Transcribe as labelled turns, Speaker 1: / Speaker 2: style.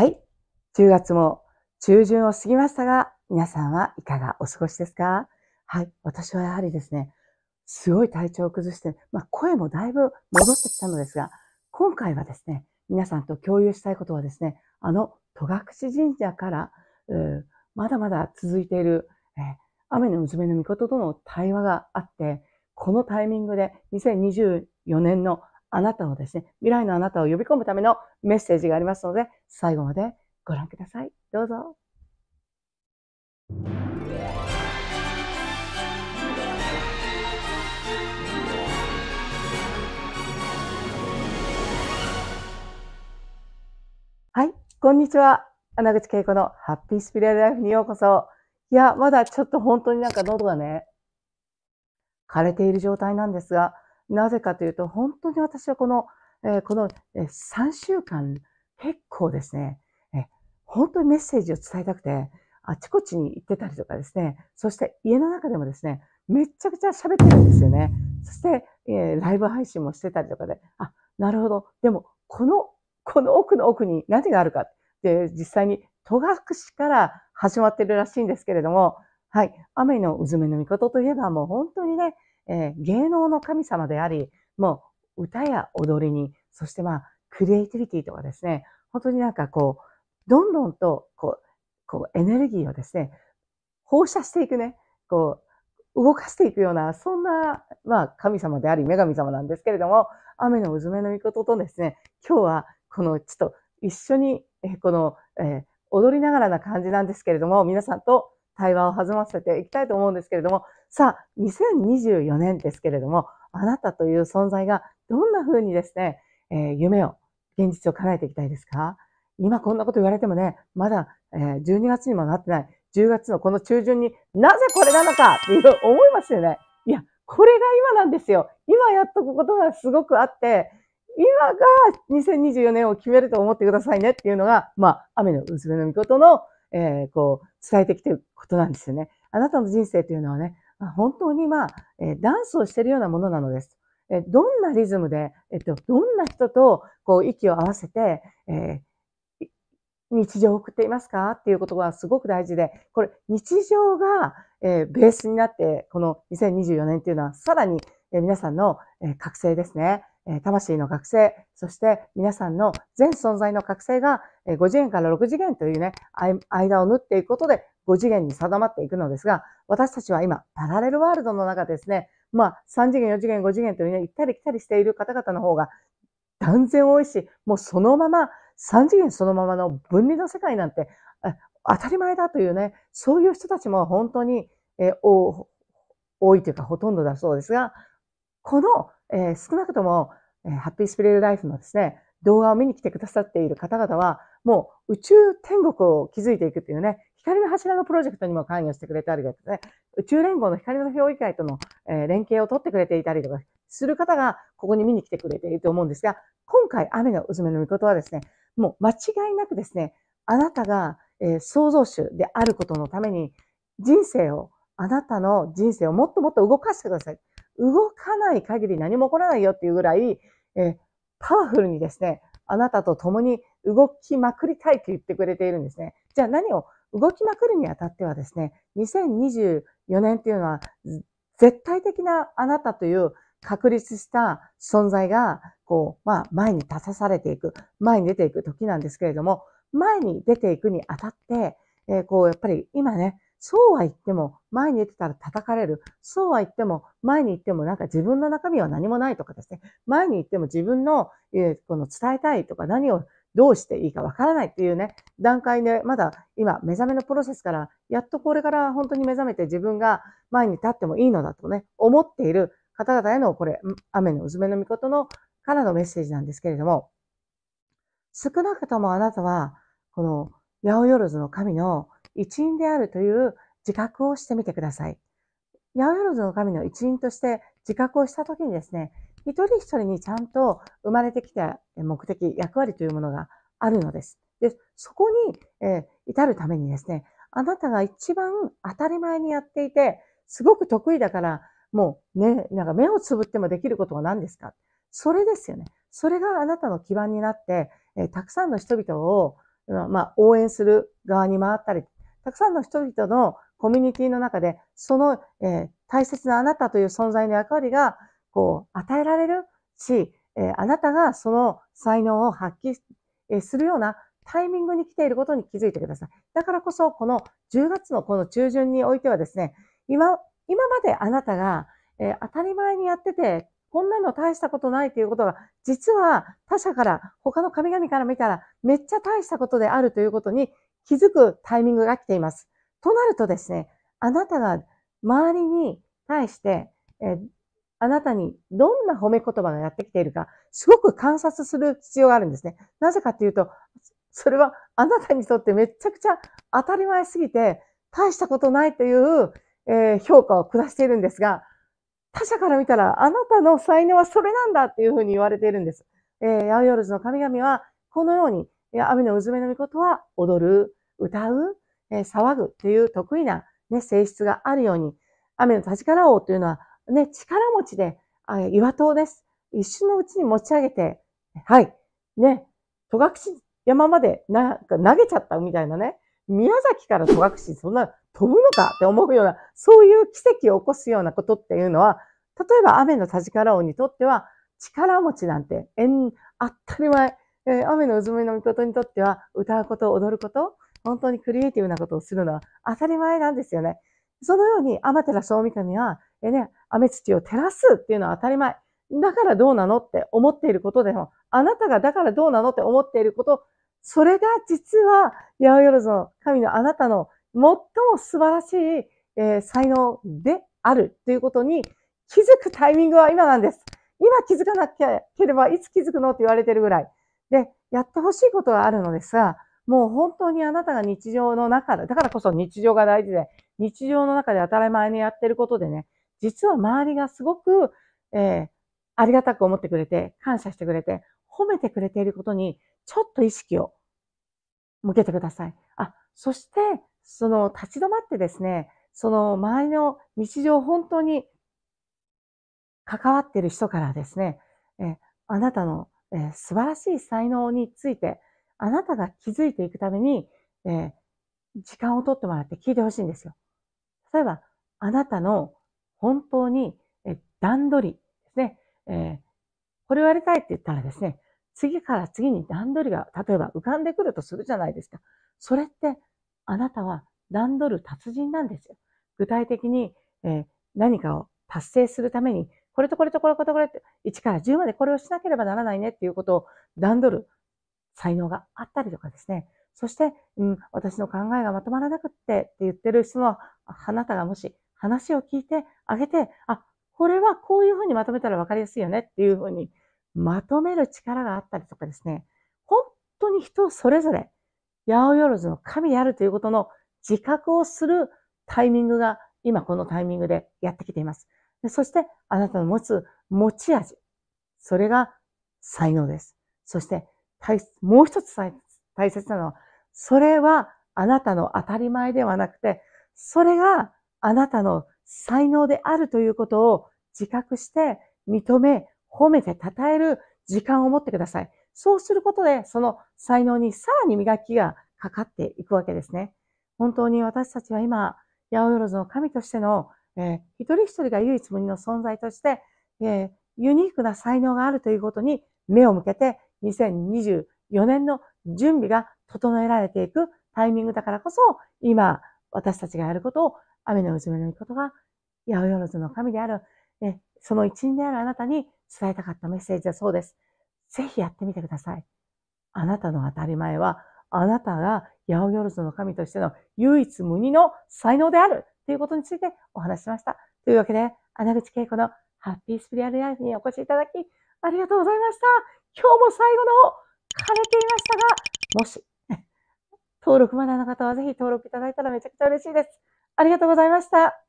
Speaker 1: はい。10月も中旬を過ぎましたが、皆さんはいかがお過ごしですかはい。私はやはりですね、すごい体調を崩して、まあ、声もだいぶ戻ってきたのですが、今回はですね、皆さんと共有したいことはですね、あの戸隠神社から、ー、まだまだ続いている、えー、雨の娘の御事との対話があって、このタイミングで2024年のあなたをですね、未来のあなたを呼び込むためのメッセージがありますので、最後までご覧ください。どうぞ。はい、こんにちは。穴口恵子のハッピースピリアルライフにようこそ。いや、まだちょっと本当になんか喉がね、枯れている状態なんですが、なぜかというと、本当に私はこの、えー、この3週間、結構ですね、え本当にメッセージを伝えたくて、あちこちに行ってたりとかですね、そして家の中でもですね、めちゃくちゃ喋ってるんですよね。そして、えー、ライブ配信もしてたりとかで、あ、なるほど。でも、この、この奥の奥に何があるかって、実際に戸隠から始まってるらしいんですけれども、はい。雨の渦めのみこといえば、もう本当にね、えー、芸能の神様であり、もう歌や踊りに、そしてまあ、クリエイティビティとかですね、本当になんかこう、どんどんと、こう、こうエネルギーをですね、放射していくね、こう、動かしていくような、そんな、まあ、神様であり、女神様なんですけれども、雨のうずめの御事とですね、今日は、この、ちょっと一緒に、えこの、えー、踊りながらな感じなんですけれども、皆さんと対話を弾ませていきたいと思うんですけれども、さあ、2024年ですけれども、あなたという存在がどんな風にですね、えー、夢を、現実を叶えていきたいですか今こんなこと言われてもね、まだ、えー、12月にもなってない、10月のこの中旬になぜこれなのかっていう思いますよね。いや、これが今なんですよ。今やっとくことがすごくあって、今が2024年を決めると思ってくださいねっていうのが、まあ、雨の薄めの御事の、えー、こう、伝えてきてることなんですよね。あなたの人生というのはね、本当に、まあ、えダンスをしているようなものなのです。えどんなリズムで、えっと、どんな人とこう息を合わせて、えー、日常を送っていますかっていうことはすごく大事で、これ日常が、えー、ベースになって、この2024年っていうのはさらに、え皆さんの、え覚醒ですね。魂の覚醒、そして皆さんの全存在の覚醒が5次元から6次元というね、間を縫っていくことで5次元に定まっていくのですが、私たちは今、パラレルワールドの中ですね、まあ、3次元、4次元、5次元というね、行ったり来たりしている方々の方が断然多いし、もうそのまま、3次元そのままの分離の世界なんて、当たり前だというね、そういう人たちも本当に、え多いというかほとんどだそうですが、このえー、少なくとも、えー、ハッピースピリルライフのですね、動画を見に来てくださっている方々は、もう宇宙天国を築いていくというね、光の柱のプロジェクトにも関与してくれたりですね、宇宙連合の光の評議会との、え連携を取ってくれていたりとかする方が、ここに見に来てくれていると思うんですが、今回、雨のうずめの御事はですね、もう間違いなくですね、あなたが、え創造主であることのために、人生を、あなたの人生をもっともっと動かしてください。動かない限り何も起こらないよっていうぐらい、えパワフルにですね、あなたと共に動きまくりたいと言ってくれているんですね。じゃあ何を動きまくるにあたってはですね、2024年っていうのは絶対的なあなたという確立した存在が、こう、まあ、前に立たされていく、前に出ていく時なんですけれども、前に出ていくにあたって、えー、こう、やっぱり今ね、そうは言っても、前に出てたら叩かれる。そうは言っても、前に行ってもなんか自分の中身は何もないとかですね。前に行っても自分の、えこの伝えたいとか何をどうしていいかわからないっていうね、段階で、まだ今、目覚めのプロセスから、やっとこれから本当に目覚めて自分が前に立ってもいいのだとね、思っている方々への、これ、雨のうずめのみことの、からのメッセージなんですけれども、少なくともあなたは、この、八百万の神の一員であるという自覚をしてみてください。八百万の神の一員として自覚をしたときにですね、一人一人にちゃんと生まれてきた目的、役割というものがあるのです。で、そこに、えー、至るためにですね、あなたが一番当たり前にやっていて、すごく得意だから、もうね、なんか目をつぶってもできることは何ですかそれですよね。それがあなたの基盤になって、えー、たくさんの人々をまあ、応援する側に回ったり、たくさんの人々のコミュニティの中で、その、えー、大切なあなたという存在の役割が、こう、与えられるし、えー、あなたがその才能を発揮、するようなタイミングに来ていることに気づいてください。だからこそ、この10月のこの中旬においてはですね、今、今まであなたが、えー、当たり前にやっててこんなの大したことないということが、実は他者から、他の神々から見たら、めっちゃ大したことであるということに気づくタイミングが来ています。となるとですね、あなたが周りに対して、えあなたにどんな褒め言葉がやってきているか、すごく観察する必要があるんですね。なぜかというと、それはあなたにとってめちゃくちゃ当たり前すぎて、大したことないという、え評価を下しているんですが、他者から見たら、あなたの才能はそれなんだっていうふうに言われているんです。えー、ヤウヨルズの神々は、このように、雨のうずめの御事は踊る、歌う、えー、騒ぐという得意な、ね、性質があるように、雨の立ちから王というのは、ね、力持ちで、あ岩塔です。一瞬のうちに持ち上げて、はい、ね、戸隠山までな投げちゃったみたいなね、宮崎から戸隠、そんな飛ぶのかって思うような、そういう奇跡を起こすようなことっていうのは、例えば雨のさじから王にとっては、力持ちなんて、えん、当たり前、えー、雨のうずめの御事にとっては、歌うこと、踊ること、本当にクリエイティブなことをするのは当たり前なんですよね。そのように、天照大神は、えー、ね、雨土を照らすっていうのは当たり前。だからどうなのって思っていることでも、あなたがだからどうなのって思っていること、それが実は、八百万の神のあなたの最も素晴らしいえー、才能であるということに気づくタイミングは今なんです。今気づかなければいつ気づくのって言われてるぐらい。で、やってほしいことがあるのですが、もう本当にあなたが日常の中で、だからこそ日常が大事で、日常の中で当たり前にやってることでね、実は周りがすごく、えー、ありがたく思ってくれて、感謝してくれて、褒めてくれていることに、ちょっと意識を向けてください。あ、そして、その立ち止まってですね、その周りの日常本当に関わってる人からですね、えあなたの、え素晴らしい才能について、あなたが気づいていくために、え時間を取ってもらって聞いてほしいんですよ。例えば、あなたの本当に、え段取りですね、えこれをやりたいって言ったらですね、次から次に段取りが、例えば浮かんでくるとするじゃないですか。それって、あなたは段取る達人なんですよ。具体的に、えー、何かを達成するために、これとこれとこれとこれって、1から10までこれをしなければならないねっていうことを段取る才能があったりとかですね。そして、うん、私の考えがまとまらなくってって言ってる人の、あなたがもし話を聞いてあげて、あ、これはこういうふうにまとめたら分かりやすいよねっていうふうに、まとめる力があったりとかですね。本当に人それぞれ、八百万の神であるということの自覚をするタイミングが今このタイミングでやってきています。でそしてあなたの持つ持ち味。それが才能です。そして大もう一つ大切なのは、それはあなたの当たり前ではなくて、それがあなたの才能であるということを自覚して認め、褒めて称える時間を持ってください。そうすることで、その才能にさらに磨きがかかっていくわけですね。本当に私たちは今、八百万の神としての、えー、一人一人が唯一無二の存在として、えー、ユニークな才能があるということに目を向けて、2024年の準備が整えられていくタイミングだからこそ、今、私たちがやることを、雨の渦めのことが、八百万の神である、えその一員であるあなたに伝えたかったメッセージだそうです。ぜひやってみてください。あなたの当たり前はあなたがヤオヨルズの神としての唯一無二の才能であるということについてお話しました。というわけで、穴口恵子のハッピースピリアルライフにお越しいただき、ありがとうございました。今日も最後の方、枯れていましたが、もし、登録まだの方はぜひ登録いただいたらめちゃくちゃ嬉しいです。ありがとうございました。